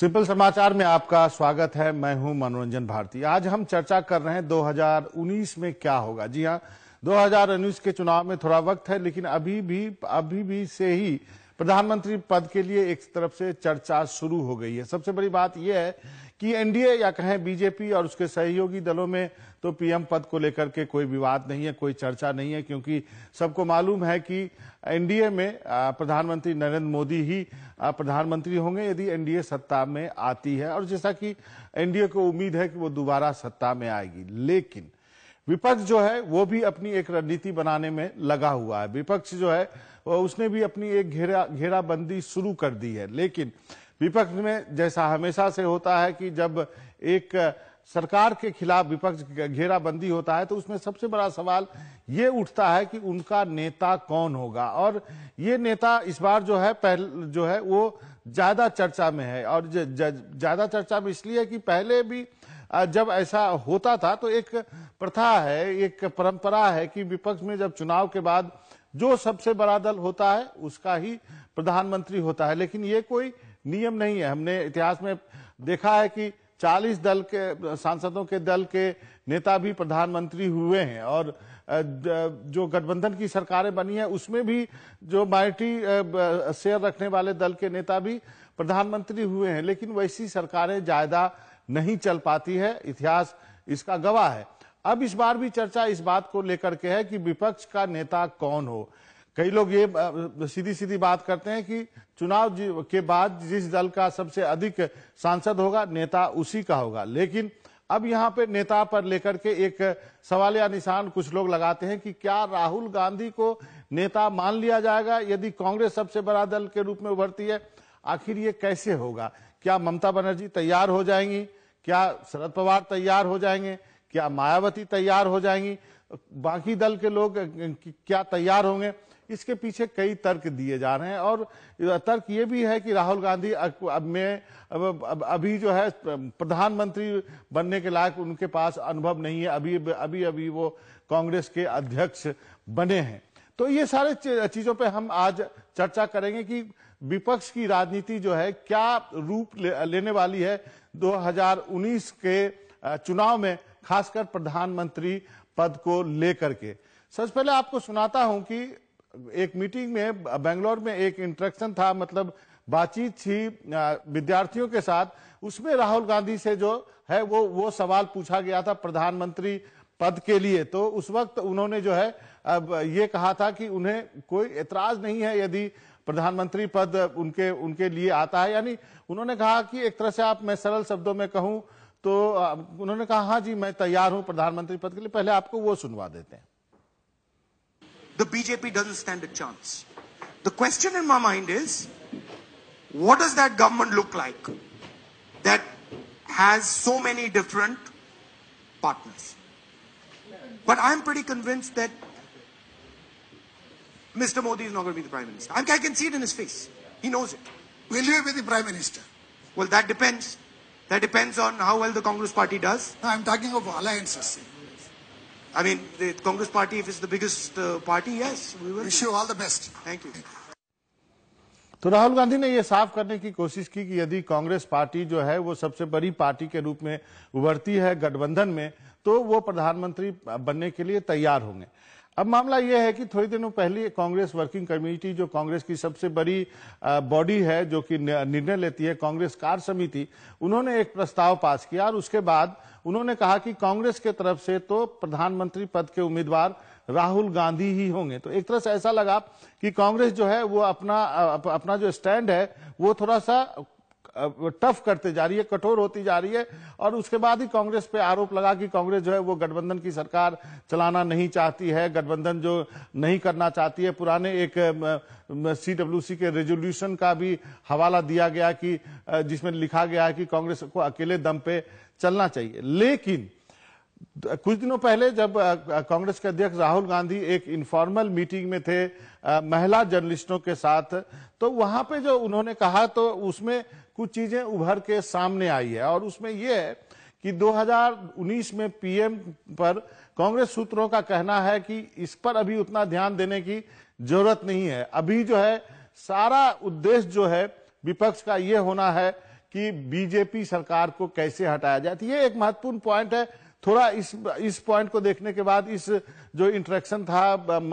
Simple समाचार में आपका स्वागत है मैं हूं मनोरंजन भारती आज हम चर्चा कर रहे हैं 2019 में क्या होगा जी हां 2019 के चुनाव में थोड़ा वक्त है लेकिन अभी भी अभी भी से ही प्रधानमंत्री पद के लिए एक तरफ से चर्चा शुरू हो गई है सबसे बड़ी बात यह है कि एनडीए या कहें बीजेपी और उसके सहयोगी दलों में तो पीएम पद को लेकर के कोई विवाद नहीं है कोई चर्चा नहीं है क्योंकि सबको मालूम है कि एनडीए में प्रधानमंत्री नरेंद्र मोदी ही प्रधानमंत्री होंगे यदि एनडीए सत्ता में आती है और जैसा कि एनडीए को उम्मीद है कि वो दोबारा सत्ता में आएगी लेकिन विपक्ष जो है वो भी अपनी एक रणनीति बनाने में लगा हुआ है विपक्ष जो है उसने भी अपनी एक घेरा घेराबंदी शुरू कर दी है लेकिन विपक्ष में जैसा हमेशा से होता है कि जब एक सरकार के खिलाफ विपक्ष घेराबंदी होता है तो उसमें सबसे बड़ा सवाल ये उठता है कि उनका नेता कौन होगा और ये नेता इस बार जो है पहल जो है वो ज्यादा चर्चा में है और ज्यादा चर्चा में इसलिए कि पहले भी जब ऐसा होता था तो एक प्रथा है एक परंपरा है कि विपक्ष में जब चुनाव के बाद जो सबसे बड़ा दल होता है उसका ही प्रधानमंत्री होता है लेकिन ये कोई नियम नहीं है हमने इतिहास में देखा है कि 40 दल के सांसदों के दल के नेता भी प्रधानमंत्री हुए हैं और जो गठबंधन की सरकारें बनी है उसमें भी जो माइटी शेयर रखने वाले दल के नेता भी प्रधानमंत्री हुए हैं लेकिन वैसी सरकारें ज्यादा नहीं चल पाती है इतिहास इसका गवाह है अब इस बार भी चर्चा इस बात को लेकर के है कि विपक्ष का नेता कौन हो कई लोग ये सीधी सीधी बात करते हैं कि चुनाव के बाद जिस दल का सबसे अधिक सांसद होगा नेता उसी का होगा लेकिन अब यहाँ पे नेता पर लेकर के एक सवाल या निशान कुछ लोग लगाते हैं कि क्या राहुल गांधी को नेता मान लिया जाएगा यदि कांग्रेस सबसे बड़ा दल के रूप में उभरती है आखिर ये कैसे होगा क्या ममता बनर्जी तैयार हो जाएंगी क्या शरद पवार तैयार हो जाएंगे क्या मायावती तैयार हो जाएंगी बाकी दल के लोग क्या तैयार होंगे इसके पीछे कई तर्क दिए जा रहे हैं और तर्क ये भी है कि राहुल गांधी अब में अब अभी जो है प्रधानमंत्री बनने के लायक उनके पास अनुभव नहीं है अभी अभी अभी वो कांग्रेस के अध्यक्ष बने हैं तो ये सारे चीजों पे हम आज चर्चा करेंगे कि विपक्ष की राजनीति जो है क्या रूप ले, लेने वाली है 2019 के चुनाव में खासकर प्रधानमंत्री पद को लेकर के सबसे पहले आपको सुनाता हूं कि एक मीटिंग में बेंगलोर में एक इंट्रेक्शन था मतलब बातचीत थी विद्यार्थियों के साथ उसमें राहुल गांधी से जो है वो वो सवाल पूछा गया था प्रधानमंत्री पद के लिए तो उस वक्त उन्होंने जो है अब ये कहा था कि उन्हें कोई एतराज नहीं है यदि प्रधानमंत्री पद उनके उनके लिए आता है यानी उन्होंने कहा कि एक तरह से आप मैं सरल शब्दों में कहूं तो उन्होंने कहा हाँ जी मैं तैयार हूं प्रधानमंत्री पद के लिए पहले आपको वो सुनवा देते हैं the BJP doesn't stand a chance. The question in my mind is, what does that government look like that has so many different partners? But I'm pretty convinced that Mr. Modi is not going to be the Prime Minister. I can see it in his face. He knows it. Will you be the Prime Minister? Well, that depends. That depends on how well the Congress party does. No, I'm talking of alliances. I mean, the Congress party, if it's the biggest uh, party, yes, we will. Wish you all the best. Thank you. तो राहुल गांधी ने यह साफ करने की कोशिश की कि यदि कांग्रेस पार्टी जो है वो सबसे बड़ी पार्टी के रूप में उभरती है गठबंधन में तो वो प्रधानमंत्री बनने के लिए तैयार होंगे अब मामला यह है कि थोड़ी दिनों पहले कांग्रेस वर्किंग कमेटी जो कांग्रेस की सबसे बड़ी बॉडी है जो कि निर्णय लेती है कांग्रेस कार्य समिति उन्होंने एक प्रस्ताव पास किया और उसके बाद उन्होंने कहा कि कांग्रेस के तरफ से तो प्रधानमंत्री पद के उम्मीदवार राहुल गांधी ही होंगे तो एक तरह से ऐसा लगा कि कांग्रेस जो है वो अपना अपना जो स्टैंड है वो थोड़ा सा टफ करते जा रही है कठोर होती जा रही है और उसके बाद ही कांग्रेस पे आरोप लगा कि कांग्रेस जो है वो गठबंधन की सरकार चलाना नहीं चाहती है गठबंधन जो नहीं करना चाहती है पुराने एक सी डब्ल्यू सी के रेजोल्यूशन का भी हवाला दिया गया कि जिसमें लिखा गया है कि कांग्रेस को अकेले दम पे चलना चाहिए लेकिन कुछ दिनों पहले जब कांग्रेस के अध्यक्ष राहुल गांधी एक इनफॉर्मल मीटिंग में थे महिला जर्नलिस्टों के साथ तो वहां पे जो उन्होंने कहा तो उसमें कुछ चीजें उभर के सामने आई है और उसमें यह है कि 2019 में पीएम पर कांग्रेस सूत्रों का कहना है कि इस पर अभी उतना ध्यान देने की जरूरत नहीं है अभी जो है सारा उद्देश्य जो है विपक्ष का यह होना है कि बीजेपी सरकार को कैसे हटाया जाए तो ये एक महत्वपूर्ण पॉइंट है थोड़ा इस इस पॉइंट को देखने के बाद इस जो इंटरेक्शन था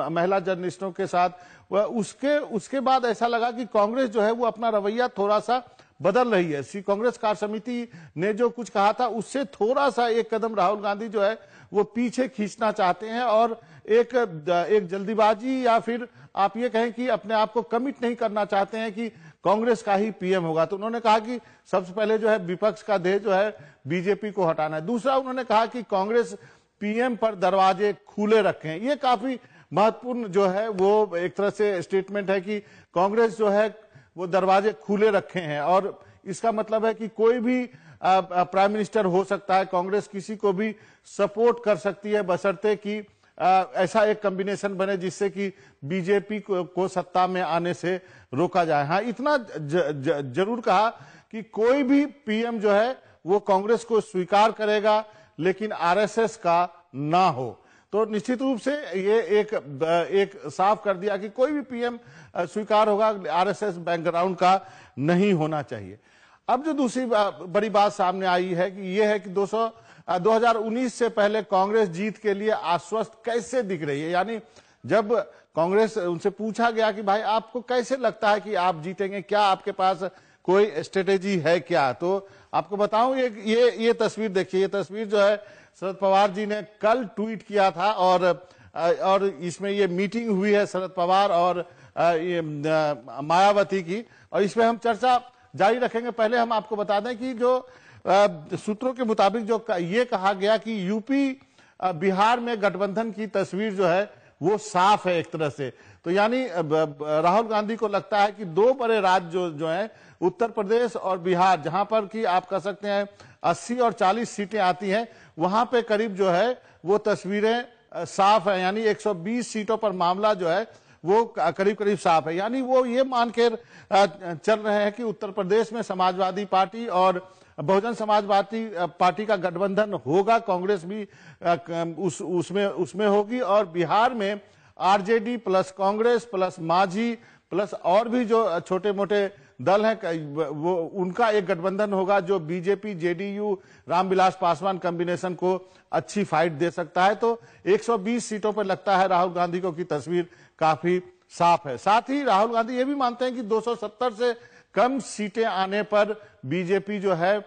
महिला जर्नलिस्टों के साथ वह उसके उसके बाद ऐसा लगा कि कांग्रेस जो है वो अपना रवैया थोड़ा सा बदल रही है श्री कांग्रेस कार्य समिति ने जो कुछ कहा था उससे थोड़ा सा एक कदम राहुल गांधी जो है वो पीछे खींचना चाहते हैं और एक एक जल्दीबाजी या फिर आप ये कहें कि अपने आप को कमिट नहीं करना चाहते हैं कि कांग्रेस का ही पीएम होगा तो उन्होंने कहा कि सबसे पहले जो है विपक्ष का ध्येय जो है बीजेपी को हटाना है दूसरा उन्होंने कहा कि कांग्रेस पीएम पर दरवाजे खुले रखें ये काफी महत्वपूर्ण जो है वो एक तरह से स्टेटमेंट है कि कांग्रेस जो है वो दरवाजे खुले रखे हैं और इसका मतलब है कि कोई भी प्राइम मिनिस्टर हो सकता है कांग्रेस किसी को भी सपोर्ट कर सकती है बशर्ते कि ऐसा एक कम्बिनेशन बने जिससे कि बीजेपी को, को सत्ता में आने से रोका जाए हाँ इतना ज, ज, जरूर कहा कि कोई भी पीएम जो है वो कांग्रेस को स्वीकार करेगा लेकिन आरएसएस का ना हो तो निश्चित रूप से ये एक एक साफ कर दिया कि कोई भी पीएम स्वीकार होगा आरएसएस बैकग्राउंड का नहीं होना चाहिए अब जो दूसरी बड़ी बात सामने आई है कि ये है कि 200 2019 से पहले कांग्रेस जीत के लिए आश्वस्त कैसे दिख रही है यानी जब कांग्रेस उनसे पूछा गया कि भाई आपको कैसे लगता है कि आप जीतेंगे क्या आपके पास कोई स्ट्रेटेजी है क्या तो आपको बताऊं ये ये ये तस्वीर देखिए ये तस्वीर जो है शरद पवार जी ने कल ट्वीट किया था और और इसमें ये मीटिंग हुई है शरद पवार और मायावती की और इसमें हम चर्चा जारी रखेंगे पहले हम आपको बता दें कि जो सूत्रों के मुताबिक जो ये कहा गया कि यूपी बिहार में गठबंधन की तस्वीर जो है वो साफ है एक तरह से तो यानी राहुल गांधी को लगता है कि दो बड़े राज्य जो जो हैं उत्तर प्रदेश और बिहार जहां पर कि आप कह सकते हैं 80 और 40 सीटें आती हैं वहां पे करीब जो है वो तस्वीरें साफ है यानी 120 सीटों पर मामला जो है वो करीब करीब साफ है यानी वो ये मान के चल रहे हैं कि उत्तर प्रदेश में समाजवादी पार्टी और बहुजन समाजवादी पार्टी का गठबंधन होगा कांग्रेस भी उस उसमें उसमें होगी और बिहार में RJD plus Congress plus Manjhi plus और भी जो छोटे मोटे दल है वो उनका एक गठबंधन होगा जो BJP JDU Ramvilas Paswan combination को अच्छी फाइट दे सकता है तो 120 सीटों पर लगता है राहुल गांधी को की तस्वीर काफी साफ है साथ ही राहुल गांधी ये भी मानते हैं कि 270 से कम सीटें आने पर बीजेपी जो है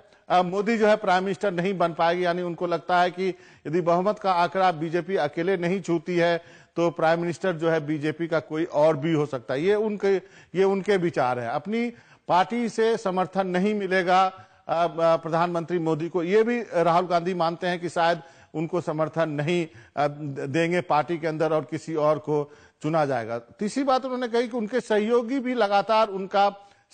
मोदी जो है प्राइम मिनिस्टर नहीं बन पाएगी यानी उनको लगता है कि यदि बहुमत का आंकड़ा बीजेपी अकेले नहीं छूती है तो प्राइम मिनिस्टर जो है बीजेपी का कोई और भी हो सकता है ये उनके ये उनके विचार है अपनी पार्टी से समर्थन नहीं मिलेगा प्रधानमंत्री मोदी को ये भी राहुल गांधी मानते हैं कि शायद उनको समर्थन नहीं देंगे पार्टी के अंदर और किसी और को चुना जाएगा तीसरी बात उन्होंने कही कि उनके सहयोगी भी लगातार उनका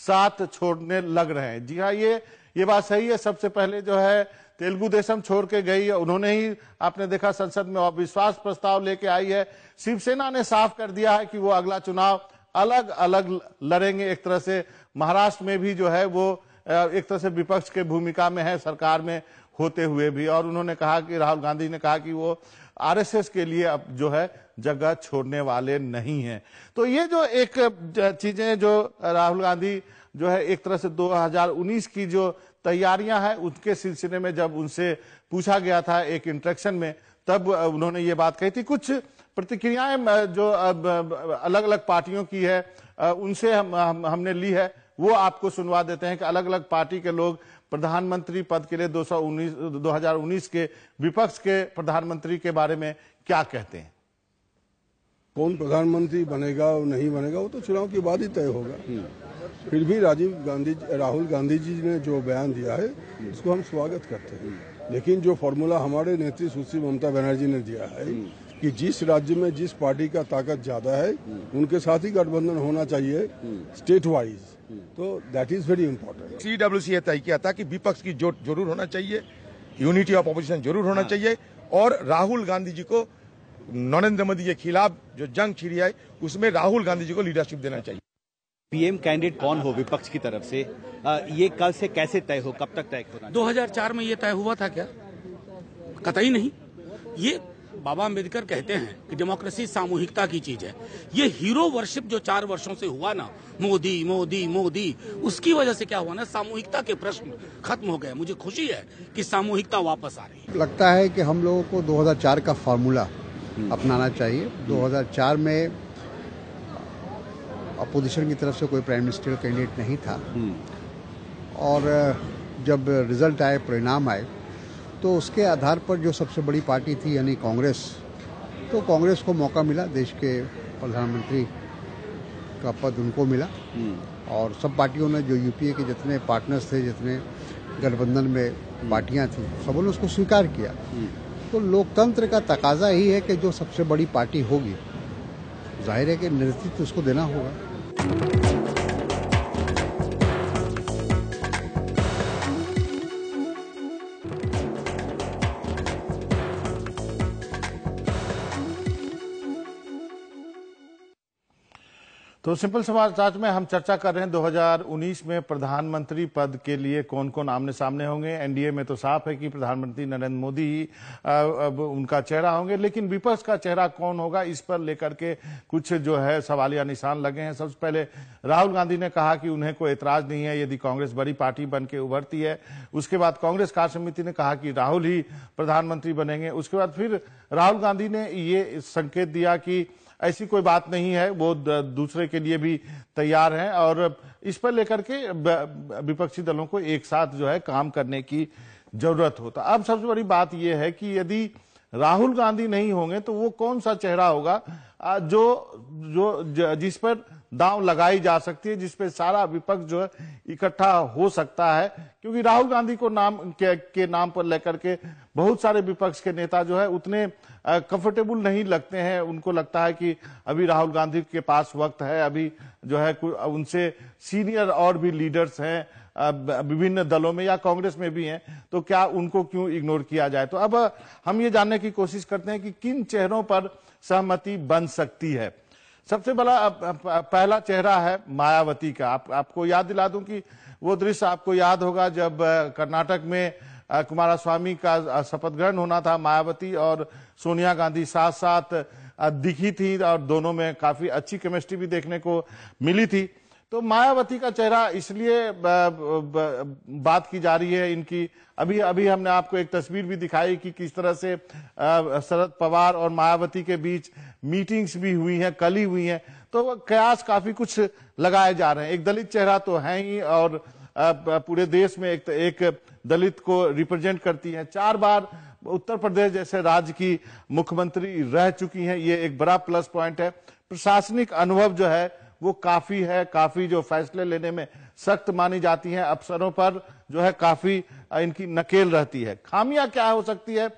साथ छोड़ने लग रहे हैं जी हाँ ये ये बात सही है सबसे पहले जो है तेलुगु देशम छोड़ के गई उन्होंने ही आपने देखा संसद में अविश्वास प्रस्ताव लेके आई है शिवसेना ने साफ कर दिया है कि वो अगला चुनाव अलग अलग लड़ेंगे एक तरह से महाराष्ट्र में भी जो है वो एक तरह से विपक्ष के भूमिका में है सरकार में होते हुए भी और उन्होंने कहा कि राहुल गांधी ने कहा कि वो आरएसएस के लिए अब जो है जगह छोड़ने वाले नहीं हैं तो ये जो एक चीजें जो राहुल गांधी जो है एक तरह से 2019 की जो तैयारियां हैं उसके सिलसिले में जब उनसे पूछा गया था एक इंट्रेक्शन में तब उन्होंने ये बात कही थी कुछ प्रतिक्रियाएं जो अलग अलग पार्टियों की है उनसे हम, हम हमने ली है वो आपको सुनवा देते हैं कि अलग अलग पार्टी के लोग प्रधानमंत्री पद के लिए दो सौ के विपक्ष के प्रधानमंत्री के बारे में क्या कहते हैं कौन प्रधानमंत्री बनेगा और नहीं बनेगा वो तो चुनाव के बाद ही तय होगा फिर भी राजीव गांधी राहुल गांधी जी ने जो बयान दिया है उसको हम स्वागत करते हैं लेकिन जो फॉर्मूला हमारे नेत्री सुश्री ममता बनर्जी ने दिया है कि जिस राज्य में जिस पार्टी का ताकत ज्यादा है उनके साथ ही गठबंधन होना चाहिए स्टेट वाइज तो that is very important C W C तय किया था कि विपक्ष की जोट जरूर होना चाहिए यूनिटी ऑफ अपोजिशन जरूर होना हाँ। चाहिए और राहुल गांधी जी को नरेंद्र मोदी के खिलाफ जो जंग छिड़ी है उसमें राहुल गांधी जी को लीडरशिप देना चाहिए पीएम कैंडिडेट कौन हो विपक्ष की तरफ से आ, ये कल से कैसे तय हो कब तक तय होना 2004 में ये तय हुआ था क्या कतई नहीं ये बाबा अम्बेडकर कहते हैं कि डेमोक्रेसी सामूहिकता की चीज है ये हीरो वर्शिप जो चार वर्षों से हुआ ना मोदी मोदी मोदी उसकी वजह से क्या हुआ ना सामूहिकता के प्रश्न खत्म हो गए मुझे खुशी है कि सामूहिकता वापस आ रही है लगता है कि हम लोगों को 2004 का फार्मूला अपनाना चाहिए 2004 में अपोजिशन की तरफ से कोई प्राइम मिनिस्टर कैंडिडेट नहीं था हम्म। और जब रिजल्ट आए परिणाम आए तो उसके आधार पर जो सबसे बड़ी पार्टी थी यानी कांग्रेस तो कांग्रेस को मौका मिला देश के प्रधानमंत्री का पद उनको मिला हम्म। और सब पार्टियों ने जो यूपीए के जितने पार्टनर्स थे जितने गठबंधन में हम्म। पार्टियां थी सबों ने उसको स्वीकार किया तो लोकतंत्र का तकाजा ही है कि जो सबसे बड़ी पार्टी होगी जाहिर है कि नेतृत्व उसको देना होगा तो सिंपल समाचार में हम चर्चा कर रहे हैं 2019 में प्रधानमंत्री पद के लिए कौन कौन आमने सामने होंगे एनडीए में तो साफ है कि प्रधानमंत्री नरेंद्र मोदी ही उनका चेहरा होंगे लेकिन विपक्ष का चेहरा कौन होगा इस पर लेकर के कुछ जो है सवाल या निशान लगे हैं सबसे पहले राहुल गांधी ने कहा कि उन्हें कोई ऐतराज नहीं है यदि कांग्रेस बड़ी पार्टी बन के उभरती है उसके बाद कांग्रेस कार्य समिति ने कहा कि राहुल ही प्रधानमंत्री बनेंगे उसके बाद फिर राहुल गांधी ने ये संकेत दिया कि ऐसी कोई बात नहीं है वो दूसरे के लिए भी तैयार हैं और इस पर लेकर के विपक्षी दलों को एक साथ जो है काम करने की जरूरत होता अब सबसे बड़ी बात यह है कि यदि राहुल गांधी नहीं होंगे तो वो कौन सा चेहरा होगा जो जो जिस पर दांव लगाई जा सकती है जिसपे सारा विपक्ष जो है इकट्ठा हो सकता है क्योंकि राहुल गांधी को नाम के, के नाम पर लेकर के बहुत सारे विपक्ष के नेता जो है उतने कंफर्टेबल नहीं लगते हैं उनको लगता है कि अभी राहुल गांधी के पास वक्त है अभी जो है उनसे सीनियर और भी लीडर्स हैं विभिन्न दलों में या कांग्रेस में भी हैं तो क्या उनको क्यों इग्नोर किया जाए तो अब हम ये जानने की कोशिश करते हैं कि किन चेहरों पर सहमति बन सकती है सबसे बड़ा पहला चेहरा है मायावती का आप, आपको याद दिला दूं कि वो दृश्य आपको याद होगा जब कर्नाटक में कुमार स्वामी का शपथ ग्रहण होना था मायावती और सोनिया गांधी साथ साथ दिखी थी और दोनों में काफी अच्छी केमिस्ट्री भी देखने को मिली थी तो मायावती का चेहरा इसलिए बात की जा रही है इनकी अभी अभी हमने आपको एक तस्वीर भी दिखाई कि किस तरह से शरद पवार और मायावती के बीच मीटिंग्स भी हुई हैं कल ही हुई हैं तो कयास काफी कुछ लगाए जा रहे हैं एक दलित चेहरा तो है ही और पूरे देश में एक, एक दलित को रिप्रेजेंट करती हैं चार बार उत्तर प्रदेश जैसे राज्य की मुख्यमंत्री रह चुकी हैं ये एक बड़ा प्लस पॉइंट है प्रशासनिक अनुभव जो है वो काफी है काफी जो फैसले लेने में सख्त मानी जाती है अफसरों पर जो है काफी इनकी नकेल रहती है खामियां क्या हो सकती है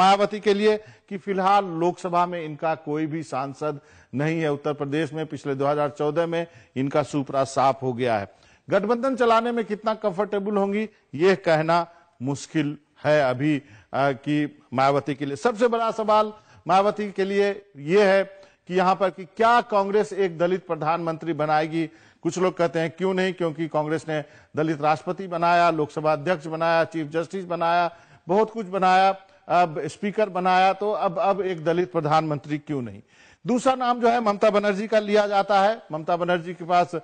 मायावती के लिए कि फिलहाल लोकसभा में इनका कोई भी सांसद नहीं है उत्तर प्रदेश में पिछले 2014 में इनका सुपरा साफ हो गया है गठबंधन चलाने में कितना कंफर्टेबल होंगी ये कहना मुश्किल है अभी की कि मायावती के लिए सबसे बड़ा सवाल मायावती के लिए यह है कि यहां पर कि क्या कांग्रेस एक दलित प्रधानमंत्री बनाएगी कुछ लोग कहते हैं क्यों नहीं क्योंकि कांग्रेस ने दलित राष्ट्रपति बनाया लोकसभा अध्यक्ष बनाया चीफ जस्टिस बनाया बहुत कुछ बनाया अब स्पीकर बनाया तो अब अब एक दलित प्रधानमंत्री क्यों नहीं दूसरा नाम जो है ममता बनर्जी का लिया जाता है ममता बनर्जी के पास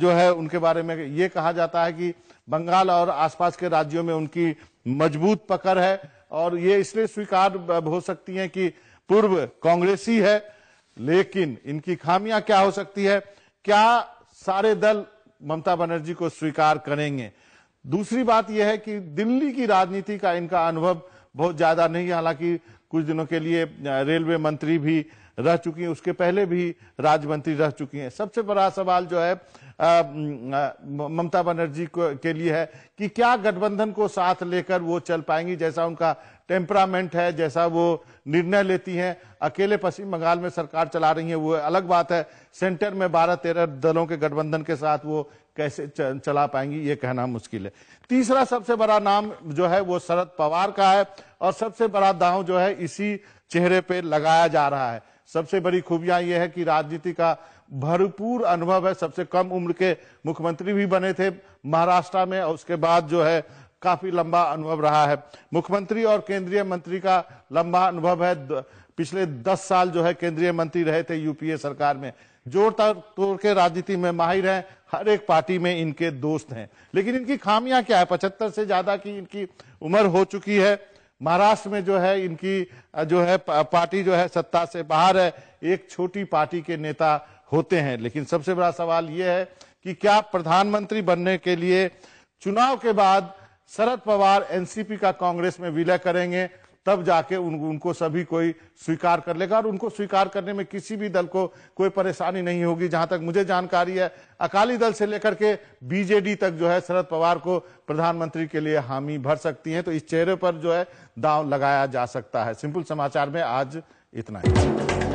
जो है उनके बारे में ये कहा जाता है कि बंगाल और आसपास के राज्यों में उनकी मजबूत पकड़ है और ये इसलिए स्वीकार हो सकती है कि पूर्व कांग्रेसी है लेकिन इनकी खामियां क्या हो सकती है क्या सारे दल ममता बनर्जी को स्वीकार करेंगे दूसरी बात यह है कि दिल्ली की राजनीति का इनका अनुभव बहुत ज्यादा नहीं है हालांकि कुछ दिनों के लिए रेलवे मंत्री भी रह चुकी हैं उसके पहले भी राज्य रह चुकी हैं सबसे बड़ा सवाल जो है ममता बनर्जी के लिए है कि क्या गठबंधन को साथ लेकर वो चल पाएंगी जैसा उनका टेम्परामेंट है जैसा वो निर्णय लेती हैं अकेले पश्चिम बंगाल में सरकार चला रही है वो अलग बात है सेंटर में बारह तेरह दलों के गठबंधन के साथ वो कैसे चला पाएंगी ये कहना मुश्किल है तीसरा सबसे बड़ा नाम जो है वो शरद पवार का है और सबसे बड़ा दांव जो है इसी चेहरे पे लगाया जा रहा है सबसे बड़ी खूबियां ये है कि राजनीति का भरपूर अनुभव है सबसे कम उम्र के मुख्यमंत्री भी बने थे महाराष्ट्र में और उसके बाद जो है काफी लंबा अनुभव रहा है मुख्यमंत्री और केंद्रीय मंत्री का लंबा अनुभव है पिछले दस साल जो है केंद्रीय मंत्री रहे थे यूपीए सरकार में जोर तोड़ के राजनीति में माहिर हैं हर एक पार्टी में इनके दोस्त हैं लेकिन इनकी खामियां क्या है पचहत्तर से ज्यादा की इनकी उम्र हो चुकी है महाराष्ट्र में जो है इनकी जो है पार्टी जो है सत्ता से बाहर है एक छोटी पार्टी के नेता होते हैं लेकिन सबसे बड़ा सवाल यह है कि क्या प्रधानमंत्री बनने के लिए चुनाव के बाद शरद पवार एनसीपी का कांग्रेस में विलय करेंगे तब जाके उन, उनको सभी कोई स्वीकार कर लेगा और उनको स्वीकार करने में किसी भी दल को कोई परेशानी नहीं होगी जहां तक मुझे जानकारी है अकाली दल से लेकर के बीजेडी तक जो है शरद पवार को प्रधानमंत्री के लिए हामी भर सकती है तो इस चेहरे पर जो है दाव लगाया जा सकता है सिंपल समाचार में आज इतना ही